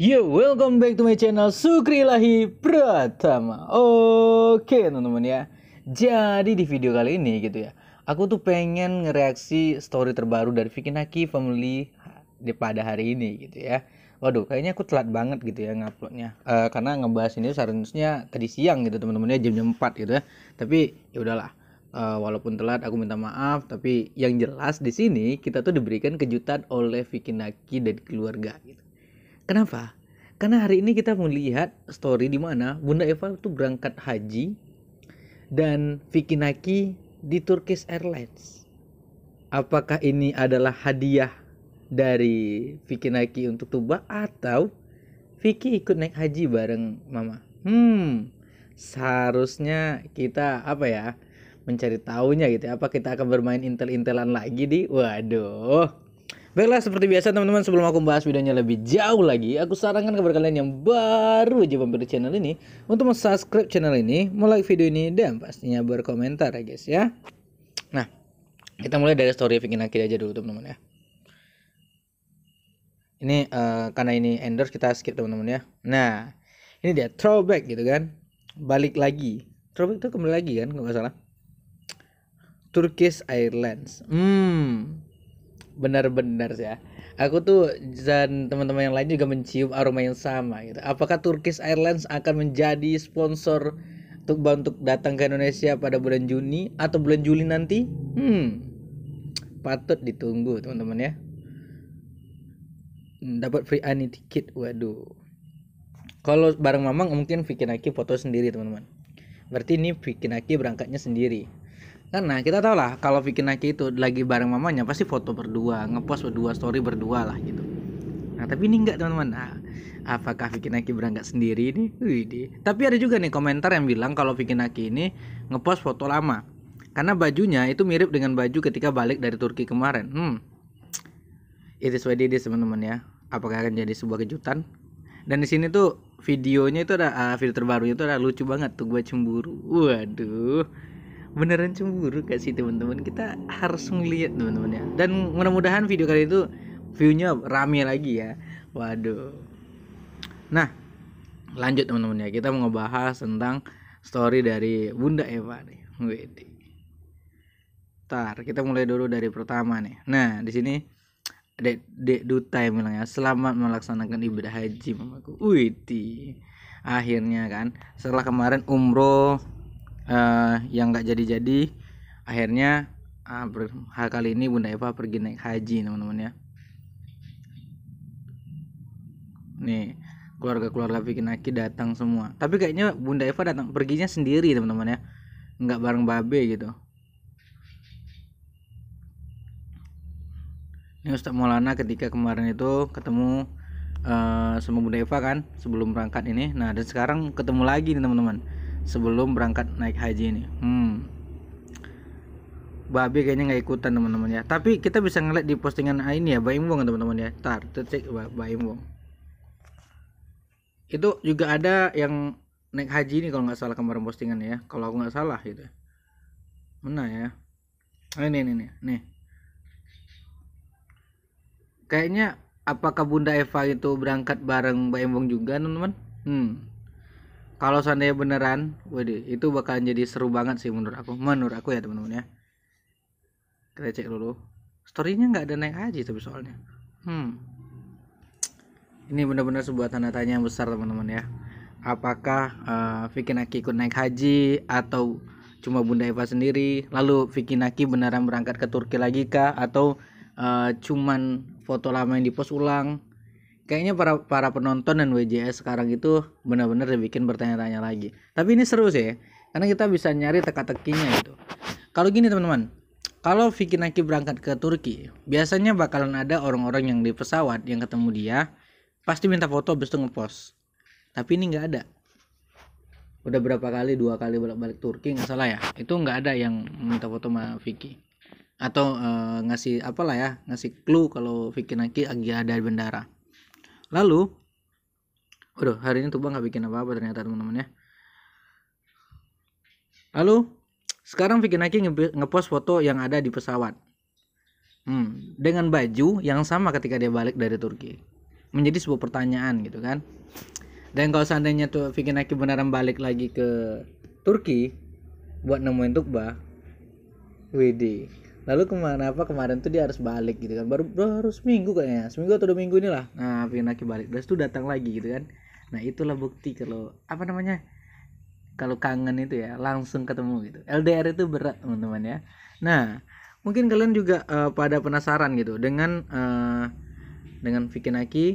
Yo, welcome back to my channel Sukri Lahi Pratama. Oke, teman-teman ya. Jadi di video kali ini gitu ya. Aku tuh pengen ngereaksi story terbaru dari Vicky Naki Family di pada hari ini gitu ya. Waduh, kayaknya aku telat banget gitu ya nguploadnya. Uh, karena ngebahas ini seharusnya tadi siang gitu teman-teman ya jam-jam 4 gitu ya. Tapi ya udahlah. Uh, walaupun telat aku minta maaf tapi yang jelas di sini kita tuh diberikan kejutan oleh Vicky Naki dan keluarga gitu. Kenapa? Karena hari ini kita melihat story di mana Bunda Eva itu berangkat haji dan Vicky Naki di Turkish Airlines. Apakah ini adalah hadiah dari Vicky Naki untuk Tuba atau Vicky ikut naik haji bareng Mama? Hmm, seharusnya kita apa ya? mencari tahunya gitu ya. Apa kita akan bermain intel-intelan lagi di? Waduh. Baiklah seperti biasa teman-teman sebelum aku bahas videonya lebih jauh lagi Aku sarankan kepada kalian yang baru aja mampir di channel ini Untuk subscribe channel ini, like video ini dan pastinya berkomentar ya guys ya Nah kita mulai dari story bikin akhir aja dulu teman-teman ya Ini uh, karena ini endorse kita skip teman-teman ya Nah ini dia throwback gitu kan Balik lagi Throwback itu kembali lagi kan kalau gak salah Turkish Airlines Hmm benar-benar ya aku tuh dan teman-teman yang lain juga mencium aroma yang sama gitu apakah Turkish Airlines akan menjadi sponsor untuk untuk datang ke Indonesia pada bulan Juni atau bulan Juli nanti hmm patut ditunggu teman-teman ya hmm, dapat free ani ticket. waduh kalau bareng mamang mungkin bikin aki foto sendiri teman-teman berarti ini bikin aki berangkatnya sendiri karena kita tau lah kalau Vicky Naki itu lagi bareng mamanya pasti foto berdua ngepost berdua story berdua lah gitu nah tapi ini enggak teman-teman nah, apakah Vicky Naki berangkat sendiri ini Wih, tapi ada juga nih komentar yang bilang kalau Vicky Naki ini ngepost foto lama karena bajunya itu mirip dengan baju ketika balik dari Turki kemarin hmm itu sesuai what teman-teman ya apakah akan jadi sebuah kejutan dan di sini tuh videonya itu ada uh, ah, filter barunya itu ada lucu banget tuh gue cemburu waduh beneran cemburu gak sih teman-teman kita harus ngeliat teman-teman ya dan mudah-mudahan video kali itu viewnya rame lagi ya waduh nah lanjut teman-teman ya kita mau ngebahas tentang story dari Bunda Eva nih Wede. Tar, kita mulai dulu dari pertama nih. Nah, di sini Dek Dek Duta yang bilang ya, selamat melaksanakan ibadah haji mamaku. Wih, akhirnya kan setelah kemarin umroh uh, yang nggak jadi-jadi akhirnya uh, ah, ber, kali ini Bunda Eva pergi naik haji teman-teman ya nih keluarga-keluarga bikin aki datang semua tapi kayaknya Bunda Eva datang perginya sendiri teman-teman ya nggak bareng babe gitu ini Ustadz Maulana ketika kemarin itu ketemu uh, sama Bunda Eva kan sebelum berangkat ini nah dan sekarang ketemu lagi nih teman-teman sebelum berangkat naik haji ini hmm babi kayaknya nggak ikutan teman-teman ya tapi kita bisa ngeliat di postingan ini ya Baim Wong teman-teman ya tar cek Baim Wong itu juga ada yang naik haji ini kalau nggak salah kemarin postingan ya kalau aku nggak salah gitu mana ya oh, ini ini nih nih kayaknya apakah Bunda Eva itu berangkat bareng Mbak juga teman-teman hmm kalau seandainya beneran waduh itu bakalan jadi seru banget sih menurut aku menurut aku ya teman-teman ya kita cek dulu storynya nggak ada naik haji tapi soalnya hmm ini benar-benar sebuah tanda tanya yang besar teman-teman ya apakah uh, Vicky Naki ikut naik haji atau cuma Bunda Eva sendiri lalu Vicky Naki beneran berangkat ke Turki lagi kah atau uh, cuman foto lama yang dipost ulang kayaknya para para penonton dan WJS sekarang itu benar-benar dibikin bertanya-tanya lagi. Tapi ini seru sih ya, karena kita bisa nyari teka-tekinya gitu. Kalau gini teman-teman, kalau Vicky Naki berangkat ke Turki, biasanya bakalan ada orang-orang yang di pesawat yang ketemu dia, pasti minta foto habis itu ngepost. Tapi ini nggak ada. Udah berapa kali, dua kali balik-balik Turki nggak salah ya, itu nggak ada yang minta foto sama Vicky atau uh, ngasih apalah ya ngasih clue kalau Vicky Naki lagi ada di bandara lalu waduh hari ini tuh bang nggak bikin apa-apa ternyata teman-teman ya lalu sekarang Vicky Naki ngepost foto yang ada di pesawat hmm, dengan baju yang sama ketika dia balik dari Turki menjadi sebuah pertanyaan gitu kan dan kalau seandainya tuh Vicky Naki beneran balik lagi ke Turki buat nemuin Tukba Widih lalu kemana apa kemarin tuh dia harus balik gitu kan baru baru seminggu kayaknya seminggu atau dua minggu ini lah nah Pinaki balik terus tuh datang lagi gitu kan nah itulah bukti kalau apa namanya kalau kangen itu ya langsung ketemu gitu LDR itu berat teman-teman ya nah mungkin kalian juga uh, pada penasaran gitu dengan uh, dengan Vicky Naki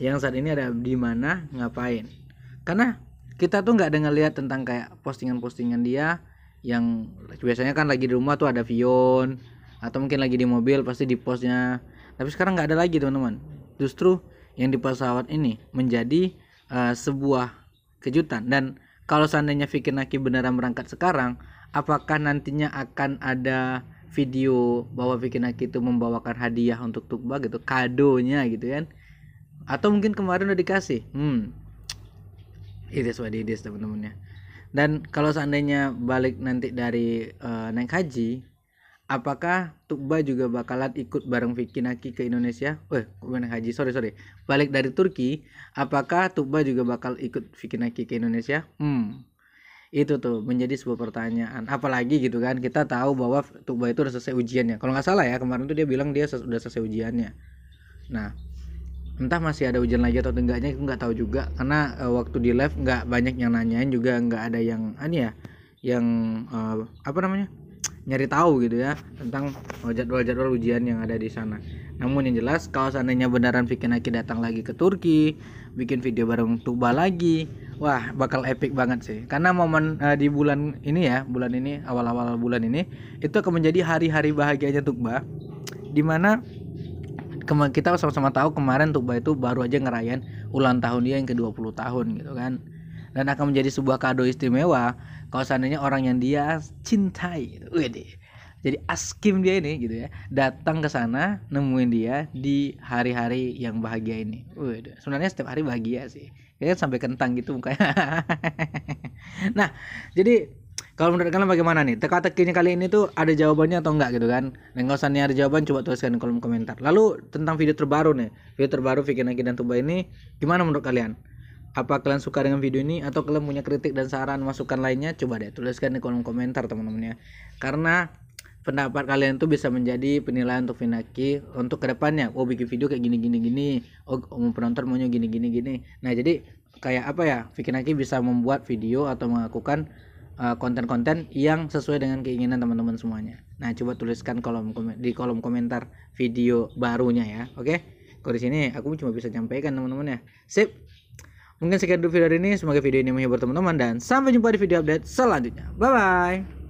yang saat ini ada di mana ngapain karena kita tuh nggak dengar lihat tentang kayak postingan-postingan dia yang biasanya kan lagi di rumah tuh ada Vion atau mungkin lagi di mobil pasti di posnya tapi sekarang nggak ada lagi teman-teman justru yang di pesawat ini menjadi uh, sebuah kejutan dan kalau seandainya Fikir Naki beneran berangkat sekarang apakah nantinya akan ada video bahwa Fikir Naki itu membawakan hadiah untuk Tukba gitu kadonya gitu kan atau mungkin kemarin udah dikasih hmm it is what it teman-teman ya. dan kalau seandainya balik nanti dari uh, naik haji apakah Tukba juga bakalan ikut bareng Vicky Naki ke Indonesia? Eh, bukan haji, sorry sorry. Balik dari Turki, apakah Tukba juga bakal ikut Vicky Naki ke Indonesia? Hmm, itu tuh menjadi sebuah pertanyaan. Apalagi gitu kan, kita tahu bahwa Tukba itu udah selesai ujiannya. Kalau nggak salah ya, kemarin tuh dia bilang dia sudah selesai ujiannya. Nah, entah masih ada ujian lagi atau enggaknya aku nggak tahu juga karena uh, waktu di live nggak banyak yang nanyain juga nggak ada yang ani ya yang uh, apa namanya nyari tahu gitu ya tentang jadwal-jadwal ujian yang ada di sana. Namun yang jelas kalau seandainya beneran Vicky Naki datang lagi ke Turki, bikin video bareng Tuba lagi, wah bakal epic banget sih. Karena momen uh, di bulan ini ya, bulan ini awal-awal bulan ini itu akan menjadi hari-hari bahagianya Tuba dimana kita sama-sama tahu kemarin Tuba itu baru aja ngerayain ulang tahun dia yang ke-20 tahun gitu kan dan akan menjadi sebuah kado istimewa kalau seandainya orang yang dia cintai wede jadi askim dia ini gitu ya datang ke sana nemuin dia di hari-hari yang bahagia ini Waduh, sebenarnya setiap hari bahagia sih kayaknya sampai kentang gitu mukanya nah jadi kalau menurut kalian bagaimana nih teka-tekinya kali ini tuh ada jawabannya atau enggak gitu kan dan kalau seandainya ada jawaban coba tuliskan di kolom komentar lalu tentang video terbaru nih video terbaru Vicky Nagi dan Tuba ini gimana menurut kalian apa kalian suka dengan video ini atau kalian punya kritik dan saran masukan lainnya coba deh tuliskan di kolom komentar teman-teman ya karena pendapat kalian itu bisa menjadi penilaian untuk Finaki untuk kedepannya oh bikin video kayak gini gini gini oh mau penonton maunya gini gini gini nah jadi kayak apa ya Finaki bisa membuat video atau melakukan konten eh, konten-konten yang sesuai dengan keinginan teman-teman semuanya nah coba tuliskan kolom di kolom komentar video barunya ya oke okay? kalau di sini aku cuma bisa sampaikan teman-teman ya sip Mungkin sekian dulu video hari ini. Semoga video ini menghibur teman-teman dan sampai jumpa di video update selanjutnya. Bye bye.